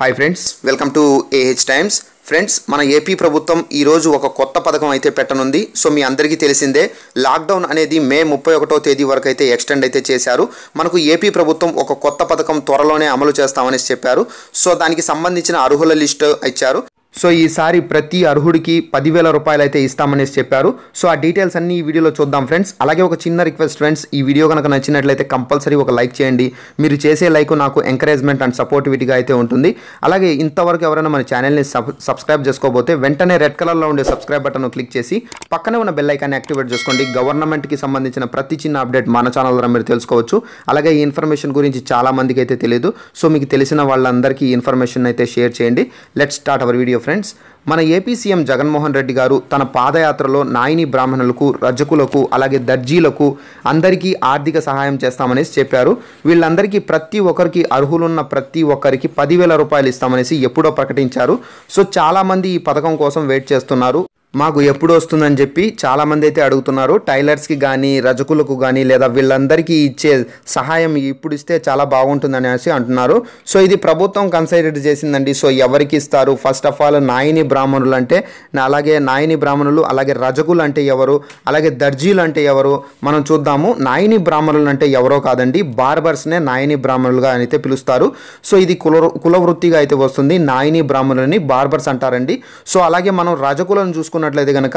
hi friends welcome to AH times friends మన AP ప్రభుత్వం ఈరోజు ఒక కొత్త పథకం అయితే పెట్టనుంది సో మీ అందరికీ తెలిసిందే లాక్డౌన్ అనేది మే ముప్పై ఒకటో తేదీ వరకు అయితే ఎక్స్టెండ్ అయితే చేశారు మనకు ఏపీ ప్రభుత్వం ఒక కొత్త పథకం త్వరలోనే అమలు చేస్తామని చెప్పారు సో దానికి సంబంధించిన అర్హుల లిస్టు ఇచ్చారు సో ఈసారి ప్రతి అర్హుడికి పదివేల రూపాయలు అయితే ఇస్తామనేసి చెప్పారు సో ఆ డీటెయిల్స్ అన్ని ఈ వీడియోలో చూద్దాం ఫ్రెండ్స్ అలాగే ఒక చిన్న రిక్వెస్ట్ ఫ్రెండ్స్ ఈ వీడియో కనుక నచ్చినట్లయితే కంపల్సరీ ఒక లైక్ చేయండి మీరు చేసే లైక్ నాకు ఎంకరేజ్మెంట్ అండ్ సపోర్టివిటీగా అయితే ఉంటుంది అలాగే ఇంతవరకు ఎవరైనా మన ఛానల్ని సబ్స్క్రైబ్ చేసుకోబోతే వెంటనే రెడ్ కలర్లో ఉండే సబ్స్క్రైబ్ బటన్ క్లిక్ చేసి పక్కనే ఉన్న బెల్ ఐకాన్ని యాక్టివేట్ చేసుకోండి గవర్నమెంట్కి సంబంధించిన ప్రతి చిన్న అప్డేట్ మన ఛానల్ ద్వారా మీరు తెలుసుకోవచ్చు అలాగే ఈ ఇన్ఫర్మేషన్ గురించి చాలా మందికి అయితే తెలియదు సో మీకు తెలిసిన వాళ్ళందరికీ ఈ ఇన్ఫర్మేషన్ అయితే షేర్ చేయండి let start our video friends మన ఏపీ సీఎం జగన్మోహన్ రెడ్డి గారు తన పాదయాత్రలో నాయని బ్రాహ్మణులకు రజకులకు అలాగే దర్జీలకు అందరికీ ఆర్థిక సహాయం చేస్తామనేసి చెప్పారు వీళ్ళందరికీ ప్రతి ఒక్కరికి అర్హులున్న ప్రతి ఒక్కరికి పదివేల రూపాయలు ఇస్తామనేసి ఎప్పుడో ప్రకటించారు సో చాలామంది ఈ పథకం కోసం వెయిట్ చేస్తున్నారు మాకు ఎప్పుడు వస్తుందని చెప్పి చాలామంది అయితే అడుగుతున్నారు టైలర్స్కి కానీ రజకులకు కానీ లేదా వీళ్ళందరికీ ఇచ్చే సహాయం ఇప్పుడు ఇస్తే చాలా బాగుంటుంది అనేసి అంటున్నారు సో ఇది ప్రభుత్వం కన్సిడర్ చేసిందండి సో ఎవరికి ఇస్తారు ఫస్ట్ ఆఫ్ ఆల్ నాయని బ్రాహ్మణులు అంటే అలాగే నాయని బ్రాహ్మణులు అలాగే రజకులు అంటే ఎవరు అలాగే దర్జీలు అంటే ఎవరు మనం చూద్దాము నాయని బ్రాహ్మణులు అంటే ఎవరో కాదండి బార్బర్స్నే నాయని బ్రాహ్మణులుగా అయితే పిలుస్తారు సో ఇది కుల కులవృత్తిగా అయితే వస్తుంది నాయని బ్రాహ్మణులని బార్బర్స్ అంటారండి సో అలాగే మనం రజకులను చూసుకుని చూసుకున్నట్లయితే కనుక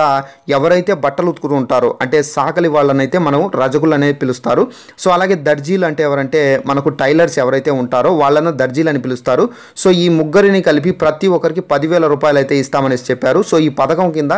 ఎవరైతే బట్టలు ఉతుకుతూ ఉంటారో అంటే సాకలి వాళ్ళనైతే మనం రజకులు అనేది పిలుస్తారు సో అలాగే దర్జీలు అంటే ఎవరంటే మనకు టైలర్స్ ఎవరైతే ఉంటారో వాళ్ళను దర్జీలు అని పిలుస్తారు సో ఈ ముగ్గురిని కలిపి ప్రతి ఒక్కరికి పదివేల రూపాయలు అయితే ఇస్తామని చెప్పారు సో ఈ పథకం కింద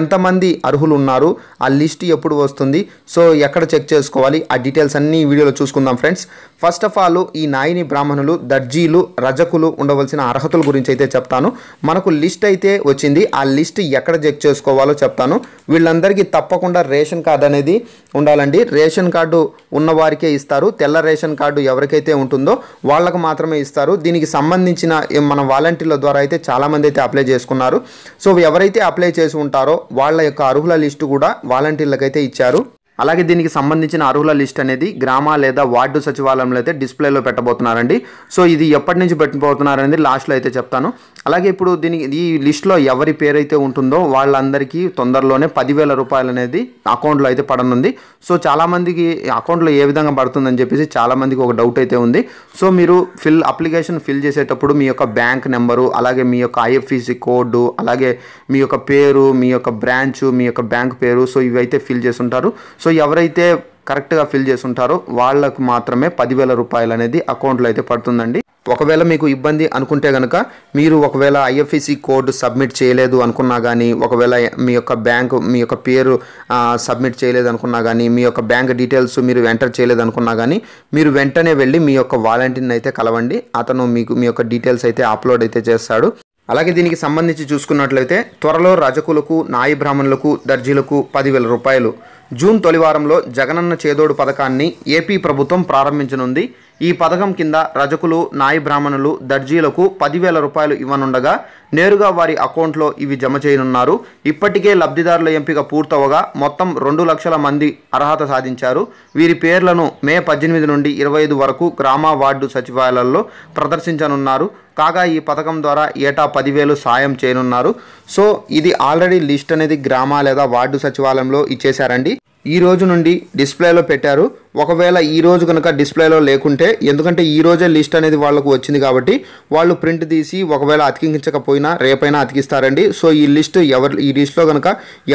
ఎంతమంది అర్హులు ఉన్నారు ఆ లిస్ట్ ఎప్పుడు వస్తుంది సో ఎక్కడ చెక్ చేసుకోవాలి ఆ డీటెయిల్స్ అన్నీ ఈ వీడియోలో చూసుకుందాం ఫ్రెండ్స్ ఫస్ట్ ఆఫ్ ఆల్ ఈ నాయిని బ్రాహ్మణులు దర్జీలు రజకులు ఉండవలసిన అర్హతల గురించి అయితే చెప్తాను మనకు లిస్ట్ అయితే వచ్చింది ఆ లిస్ట్ ఎక్కడ చెక్ చేసుకోవాలో చెప్తాను వీళ్ళందరికీ తప్పకుండా రేషన్ కార్డు అనేది ఉండాలండి రేషన్ కార్డు ఉన్నవారికే ఇస్తారు తెల్ల రేషన్ కార్డు ఎవరికైతే ఉంటుందో వాళ్ళకు మాత్రమే ఇస్తారు దీనికి సంబంధించిన మన వాలంటీర్ల ద్వారా అయితే చాలామంది అయితే అప్లై చేసుకున్నారు సో ఎవరైతే అప్లై చేసి ఉంటారో వాళ్ళ యొక్క అర్హుల లిస్టు కూడా వాలంటీర్లకైతే ఇచ్చారు అలాగే దీనికి సంబంధించిన అర్హుల లిస్ట్ అనేది గ్రామ లేదా వార్డు సచివాలయంలో అయితే డిస్ప్లేలో పెట్టబోతున్నారండి సో ఇది ఎప్పటి నుంచి పెట్టబోతున్నారనేది లాస్ట్లో అయితే చెప్తాను అలాగే ఇప్పుడు దీనికి ఈ లిస్ట్లో ఎవరి పేరు అయితే ఉంటుందో వాళ్ళందరికీ తొందరలోనే పదివేల రూపాయలు అనేది అకౌంట్లో అయితే పడనుంది సో చాలామందికి అకౌంట్లో ఏ విధంగా పడుతుందని చెప్పేసి చాలామందికి ఒక డౌట్ అయితే ఉంది సో మీరు ఫిల్ అప్లికేషన్ ఫిల్ చేసేటప్పుడు మీ యొక్క బ్యాంక్ నెంబరు అలాగే మీ యొక్క ఐఎఫ్ఈసి కోడు అలాగే మీ యొక్క పేరు మీ యొక్క బ్రాంచ్ మీ యొక్క బ్యాంక్ పేరు సో ఇవి ఫిల్ చేసి ఉంటారు సో ఎవరైతే కరెక్ట్గా ఫిల్ చేసి ఉంటారో వాళ్ళకు మాత్రమే పదివేల రూపాయలు అనేది అకౌంట్లో అయితే పడుతుందండి ఒకవేళ మీకు ఇబ్బంది అనుకుంటే కనుక మీరు ఒకవేళ ఐఎఫ్ఎస్సి కోడ్ సబ్మిట్ చేయలేదు అనుకున్నా కానీ ఒకవేళ మీ యొక్క బ్యాంక్ మీ యొక్క పేరు సబ్మిట్ చేయలేదు అనుకున్నా కానీ మీ యొక్క బ్యాంక్ డీటెయిల్స్ మీరు ఎంటర్ చేయలేదు అనుకున్నా కానీ మీరు వెంటనే వెళ్ళి మీ యొక్క వాలంటీర్ని అయితే కలవండి అతను మీకు మీ యొక్క డీటెయిల్స్ అయితే అప్లోడ్ అయితే చేస్తాడు అలాగే దీనికి సంబంధించి చూసుకున్నట్లయితే త్వరలో రజకులకు నాయి బ్రాహ్మణులకు దర్జీలకు పదివేల రూపాయలు జూన్ తొలివారంలో జగనన్న చేదోడు పథకాన్ని ఏపీ ప్రభుత్వం ప్రారంభించనుంది ఈ పథకం కింద రజకులు నాయ బ్రాహ్మణులు దర్జీలకు పదివేల రూపాయలు ఇవ్వనుండగా నేరుగా వారి అకౌంట్లో ఇవి జమ చేయనున్నారు ఇప్పటికే లబ్ధిదారుల ఎంపిక పూర్తవగా మొత్తం రెండు లక్షల మంది అర్హత సాధించారు వీరి పేర్లను మే పద్దెనిమిది నుండి ఇరవై ఐదు వరకు గ్రామ వార్డు సచివాలయాల్లో ప్రదర్శించనున్నారు కాగా ఈ పథకం ద్వారా ఏటా పదివేలు సాయం చేయనున్నారు సో ఇది ఆల్రెడీ లిస్ట్ అనేది గ్రామ లేదా వార్డు సచివాలయంలో ఇచ్చేశారండి ఈ రోజు నుండి డిస్ప్లేలో పెట్టారు ఒకవేళ ఈ రోజు కనుక డిస్ప్లేలో లేకుంటే ఎందుకంటే ఈ రోజే లిస్ట్ అనేది వాళ్ళకు వచ్చింది కాబట్టి వాళ్ళు ప్రింట్ తీసి ఒకవేళ అతికించకపోయినా రేపైనా అతికిస్తారండి సో ఈ లిస్ట్ ఎవరి ఈ లిస్ట్లో కనుక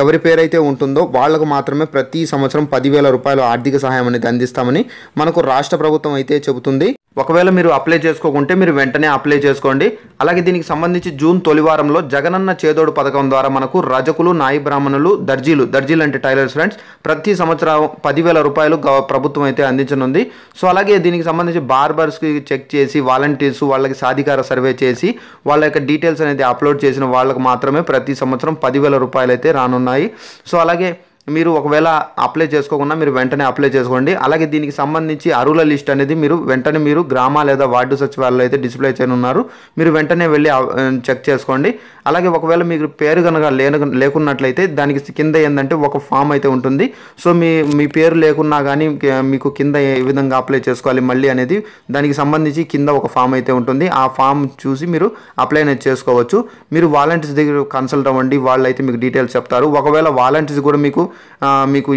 ఎవరి పేరైతే ఉంటుందో వాళ్ళకు మాత్రమే ప్రతి సంవత్సరం పదివేల రూపాయలు ఆర్థిక సహాయం అనేది అందిస్తామని మనకు రాష్ట్ర ప్రభుత్వం అయితే చెబుతుంది ఒకవేళ మీరు అప్లై చేసుకోకుంటే మీరు వెంటనే అప్లై చేసుకోండి అలాగే దీనికి సంబంధించి జూన్ తొలివారంలో జగనన్న చేదోడు పథకం ద్వారా మనకు రజకులు నాయి బ్రాహ్మణులు దర్జీలు దర్జీలు అంటే టైలర్స్ ఫ్రెండ్స్ ప్రతి సంవత్సరం పదివేల రూపాయలు ప్రభుత్వం అయితే అందించనుంది సో అలాగే దీనికి సంబంధించి బార్బర్స్కి చెక్ చేసి వాలంటీర్స్ వాళ్ళకి సాధికార సర్వే చేసి వాళ్ళ యొక్క డీటెయిల్స్ అనేది అప్లోడ్ చేసిన వాళ్ళకు మాత్రమే ప్రతి సంవత్సరం పదివేల రూపాయలు అయితే రానున్నాయి సో అలాగే మీరు ఒకవేళ అప్లై చేసుకోకుండా మీరు వెంటనే అప్లై చేసుకోండి అలాగే దీనికి సంబంధించి అరువుల లిస్ట్ అనేది మీరు వెంటనే మీరు గ్రామ లేదా వార్డు సచివాలయంలో అయితే డిస్ప్లే చేయనున్నారు మీరు వెంటనే వెళ్ళి చెక్ చేసుకోండి అలాగే ఒకవేళ మీకు పేరు కనుక లేను లేకున్నట్లయితే దానికి కింద ఏంటంటే ఒక ఫామ్ అయితే ఉంటుంది సో మీ మీ పేరు లేకున్నా కానీ మీకు కింద ఏ విధంగా అప్లై చేసుకోవాలి మళ్ళీ అనేది దానికి సంబంధించి కింద ఒక ఫామ్ అయితే ఉంటుంది ఆ ఫామ్ చూసి మీరు అప్లై అనేది చేసుకోవచ్చు మీరు వాలంటీర్స్ దగ్గర కన్సల్ట్ అవ్వండి వాళ్ళు అయితే మీకు డీటెయిల్స్ చెప్తారు ఒకవేళ వాలంటీర్స్ కూడా మీకు మీకు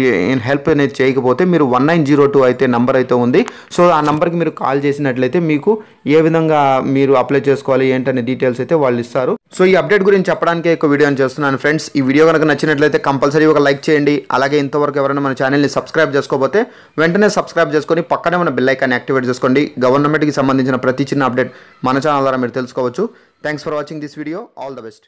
హెల్ప్ అనేది చేయకపోతే మీరు వన్ నైన్ జీరో టూ అయితే నంబర్ అయితే ఉంది సో ఆ నెంబర్కి మీరు కాల్ చేసినట్లయితే మీకు ఏ విధంగా మీరు అప్లై చేసుకోవాలి ఏంటనే డీటెయిల్స్ అయితే వాళ్ళు ఇస్తారు సో ఈ అప్డేట్ గురించి చెప్పడానికి ఒక వీడియోని చేస్తున్నాను ఫ్రెండ్స్ ఈ వీడియో కనుక నచ్చినట్లయితే కంపల్సరీ ఒక లైక్ చేయండి అలాగే ఇంతవరకు ఎవరైనా మన ఛానల్ని సబ్స్క్రైబ్ చేసుకోకపోతే వెంటనే సబ్స్క్రైబ్ చేసుకొని పక్కనే మన బెల్ ఐకాన్ని యాక్టివేట్ చేసుకోండి గవర్నమెంట్కి సంబంధించిన ప్రతి చిన్న అప్డేట్ మన ఛానల్ ద్వారా మీరు తెలుసుకోవచ్చు thanks for watching this video all the best